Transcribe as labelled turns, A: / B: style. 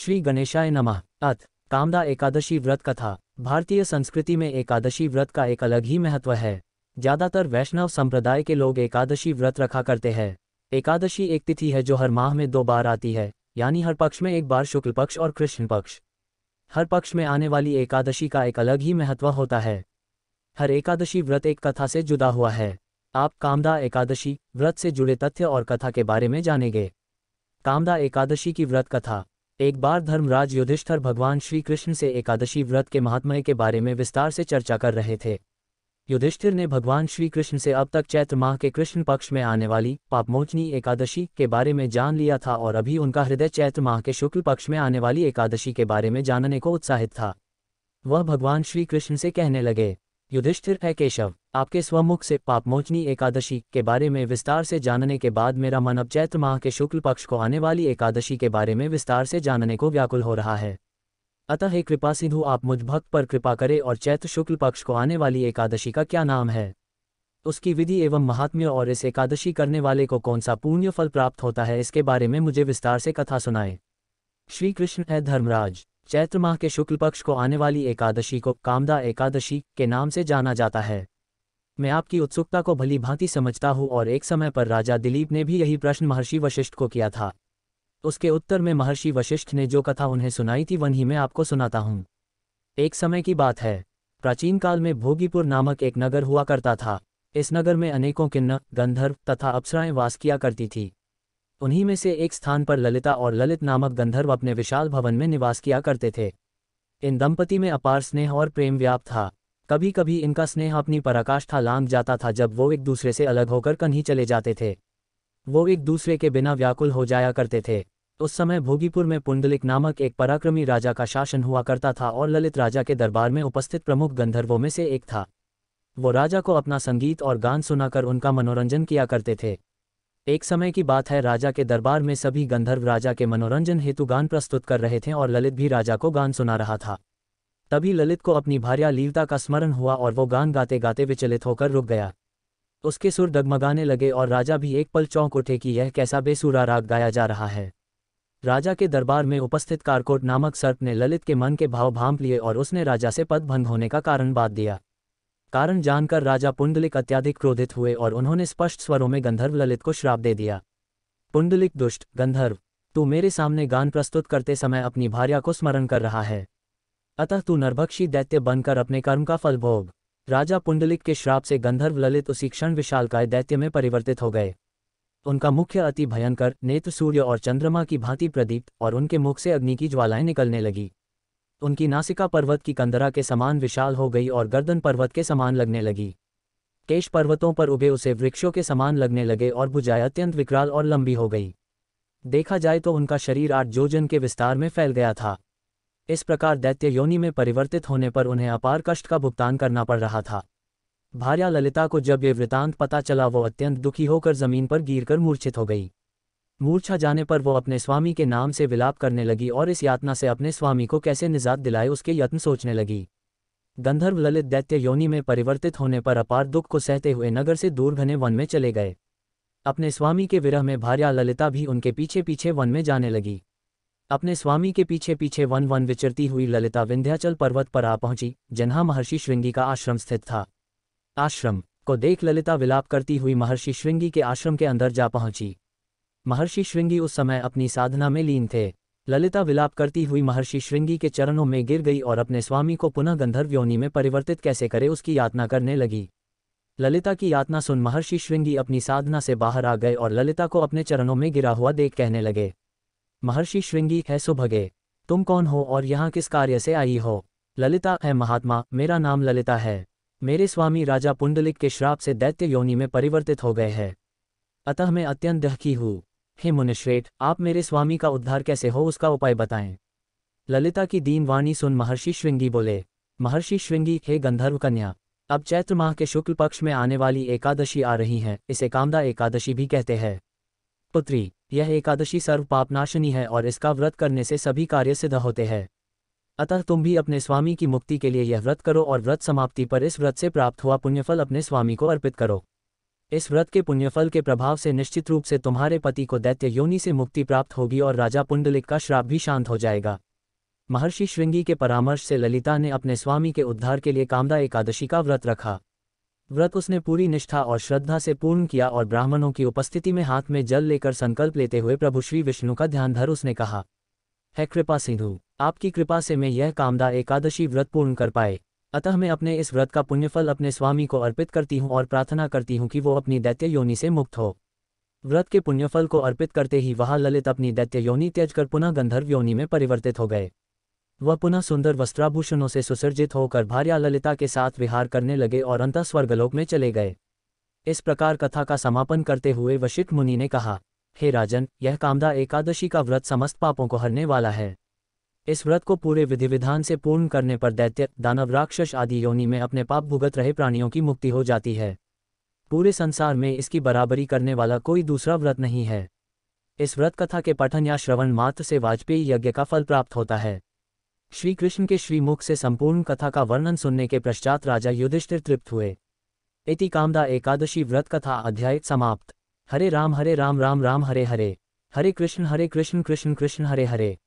A: श्री गणेशाय नमः अथ कामदा एकादशी व्रत कथा भारतीय संस्कृति में एकादशी व्रत का एक अलग ही महत्व है ज्यादातर वैष्णव संप्रदाय के लोग एकादशी व्रत रखा करते हैं एकादशी एक तिथि है जो हर माह में दो बार आती है यानी हर पक्ष में एक बार शुक्ल पक्ष और कृष्ण पक्ष हर पक्ष में आने वाली एकादशी का एक अलग ही महत्व होता है हर एकादशी व्रत एक कथा से जुदा हुआ है आप कामदा एकादशी व्रत से जुड़े तथ्य और कथा के बारे में जानेंगे कामदा एकादशी की व्रत कथा एक बार धर्मराज युधिष्ठर भगवान श्री कृष्ण से एकादशी व्रत के महात्मय के बारे में विस्तार से चर्चा कर रहे थे युधिष्ठिर ने भगवान श्री कृष्ण से अब तक चैत्र माह के कृष्ण पक्ष में आने वाली पापमोचनी एकादशी के बारे में जान लिया था और अभी उनका हृदय चैत्र माह के शुक्ल पक्ष में आने वाली एकादशी के बारे में जानने को उत्साहित था वह भगवान श्री कृष्ण से कहने लगे युधिष्ठिर है केशव आपके स्वमुख से पापमोचनी एकादशी के बारे में विस्तार से जानने के बाद मेरा मन अब चैत्र माह के शुक्ल पक्ष को आने वाली एकादशी के बारे में विस्तार से जानने को व्याकुल हो रहा है अतः हे कृपा सिंधु आप मुझ भक्त पर कृपा करें और चैत्र शुक्ल पक्ष को आने वाली एकादशी का क्या नाम है उसकी विधि एवं महात्म्य और इस एकादशी करने वाले को कौन सा पुण्य फल प्राप्त होता है इसके बारे में मुझे विस्तार से कथा सुनाए श्री कृष्ण है धर्मराज चैत्र माह के शुक्ल पक्ष को आने वाली एकादशी को कामदा एकादशी के नाम से जाना जाता है मैं आपकी उत्सुकता को भली भांति समझता हूँ और एक समय पर राजा दिलीप ने भी यही प्रश्न महर्षि वशिष्ठ को किया था उसके उत्तर में महर्षि वशिष्ठ ने जो कथा उन्हें सुनाई थी ही मैं आपको सुनाता हूँ एक समय की बात है प्राचीन काल में भोगीपुर नामक एक नगर हुआ करता था इस नगर में अनेकों किन्न गंधर्व तथा अप्सराएं वास किया करती थी उन्हीं में से एक स्थान पर ललिता और ललित नामक गंधर्व अपने विशाल भवन में निवास किया करते थे इन दंपति में अपार स्नेह और प्रेम व्याप था कभी कभी इनका स्नेह अपनी पराकाष्ठा लांग जाता था जब वो एक दूसरे से अलग होकर कन्हीं चले जाते थे वो एक दूसरे के बिना व्याकुल हो जाया करते थे उस समय भोगीपुर में पुंडलिक नामक एक पराक्रमी राजा का शासन हुआ करता था और ललित राजा के दरबार में उपस्थित प्रमुख गंधर्वों में से एक था वो राजा को अपना संगीत और गान सुनाकर उनका मनोरंजन किया करते थे एक समय की बात है राजा के दरबार में सभी गंधर्व राजा के मनोरंजन हेतु गान प्रस्तुत कर रहे थे और ललित भी राजा को गान सुना रहा था तभी ललित को अपनी भार्या लीलता का स्मरण हुआ और वो गान गाते गाते विचलित होकर रुक गया उसके सुर दगमगाने लगे और राजा भी एक पल चौंक उठे कि यह कैसा बेसुरा राग गाया जा रहा है राजा के दरबार में उपस्थित कारकोट नामक सर्प ने ललित के मन के भाव भांप लिए और उसने राजा से पद भंग होने का कारण बात दिया कारण जानकर राजा पुंडलिक अत्याधिक क्रोधित हुए और उन्होंने स्पष्ट स्वरों में गंधर्व ललित को श्राप दे दिया पुंडलिक दुष्ट गंधर्व तू मेरे सामने गान प्रस्तुत करते समय अपनी भार्या को स्मरण कर रहा है अतः तू नरभक्षी दैत्य बनकर अपने कर्म का फल भोग राजा पुंडलिक के श्राप से गंधर्व ललित उसी क्षण विशालकाय दैत्य में परिवर्तित हो गए उनका मुख्य अति भयंकर नेत्र सूर्य और चंद्रमा की भांति प्रदीप्त और उनके मुख से अग्नि की ज्वालाएं निकलने लगी उनकी नासिका पर्वत की कंदरा के समान विशाल हो गई और गर्दन पर्वत के समान लगने लगी केश पर्वतों पर उभे उसे वृक्षों के समान लगने लगे और बुझाए अत्यंत विकराल और लंबी हो गई देखा जाए तो उनका शरीर आठ जोजन के विस्तार में फैल गया था इस प्रकार दैत्य योनि में परिवर्तित होने पर उन्हें अपार कष्ट का भुगतान करना पड़ रहा था भार्या ललिता को जब ये वृतांत पता चला वो अत्यंत दुखी होकर जमीन पर गिरकर मूर्छित हो गई मूर्छा जाने पर वो अपने स्वामी के नाम से विलाप करने लगी और इस यातना से अपने स्वामी को कैसे निजात दिलाए उसके यत्न सोचने लगी गंधर्व ललित दैत्य योनि में परिवर्तित होने पर अपार दुख को सहते हुए नगर से दूर घने वन में चले गए अपने स्वामी के विरह में भार्या ललिता भी उनके पीछे पीछे वन में जाने लगी अपने स्वामी के पीछे पीछे वन वन विचरती हुई ललिता विंध्याचल पर्वत पर आ पहुंची जन्हा महर्षि श्रृंगी का आश्रम स्थित था आश्रम को देख ललिता विलाप करती हुई महर्षि श्रृंगी के आश्रम के अंदर जा पहुंची महर्षि श्रृंगी उस समय अपनी साधना में लीन थे ललिता विलाप करती हुई महर्षि श्रृंगी के चरणों में गिर गई और अपने स्वामी को पुनः गंधर्व योनी में परिवर्तित कैसे करे उसकी यातना करने लगी ललिता की यातना सुन महर्षि श्रृंगी अपनी साधना से बाहर आ गए और ललिता को अपने चरणों में गिरा हुआ देख कहने लगे महर्षि श्रृंगी है सुभगे तुम कौन हो और यहाँ किस कार्य से आई हो ललिता है महात्मा मेरा नाम ललिता है मेरे स्वामी राजा पुंडलिक के श्राप से दैत्य योनि में परिवर्तित हो गए हैं अतः मैं अत्यंत दहकी हूँ हे मुनिश्रेठ आप मेरे स्वामी का उद्धार कैसे हो उसका उपाय बताएं ललिता की दीन वाणी सुन महर्षि श्रृंगी बोले महर्षि श्रृंगी हे गंधर्व कन्या अब चैत्र माह के शुक्ल पक्ष में आने वाली एकादशी आ रही है इसे कामदा एकादशी भी कहते हैं पुत्री यह एकादशी सर्व पापनाशिनी है और इसका व्रत करने से सभी कार्य सिद्ध होते हैं अतः तुम भी अपने स्वामी की मुक्ति के लिए यह व्रत करो और व्रत समाप्ति पर इस व्रत से प्राप्त हुआ पुण्यफल अपने स्वामी को अर्पित करो इस व्रत के पुण्यफल के प्रभाव से निश्चित रूप से तुम्हारे पति को दैत्य योनि से मुक्ति प्राप्त होगी और राजा पुंडलिक का श्राप भी शांत हो जाएगा महर्षि श्रृंगी के परामर्श से ललिता ने अपने स्वामी के उद्धार के लिए कामदा एकादशी का व्रत रखा व्रत उसने पूरी निष्ठा और श्रद्धा से पूर्ण किया और ब्राह्मणों की उपस्थिति में हाथ में जल लेकर संकल्प लेते हुए प्रभु श्री विष्णु का ध्यान धर उसने कहा है कृपा सिंधु आपकी कृपा से मैं यह कामदा एकादशी व्रत पूर्ण कर पाए अतः मैं अपने इस व्रत का पुण्यफल अपने स्वामी को अर्पित करती हूँ और प्रार्थना करती हूँ कि वो अपनी दैत्य योनि से मुक्त हो व्रत के पुण्यफल को अर्पित करते ही वहां ललित अपनी दैत्य योनि त्यज कर पुनः गंधर्व योनि में परिवर्तित हो गए वह पुनः सुंदर वस्त्राभूषणों से सुसर्जित होकर भार्या ललिता के साथ विहार करने लगे और अंत स्वर्गलोक में चले गए इस प्रकार कथा का समापन करते हुए वशिष्ठ मुनि ने कहा हे राजन यह कामदा एकादशी का व्रत समस्त पापों को हरने वाला है इस व्रत को पूरे विधि विधान से पूर्ण करने पर दैत्य दानव राक्षस आदि योनि में अपने पाप भुगत रहे प्राणियों की मुक्ति हो जाती है पूरे संसार में इसकी बराबरी करने वाला कोई दूसरा व्रत नहीं है इस व्रत कथा के पठन या श्रवण मात्र से वाजपेयी यज्ञ का फल प्राप्त होता है श्री कृष्ण के श्रीमुख से संपूर्ण कथा का वर्णन सुनने के पश्चात राजा युधिष्ठिर तृप्त हुए इति कामदा एकादशी व्रत कथा अध्याय समाप्त हरे राम हरे राम राम राम हरे हरे हरे कृष्ण हरे कृष्ण कृष्ण कृष्ण हरे हरे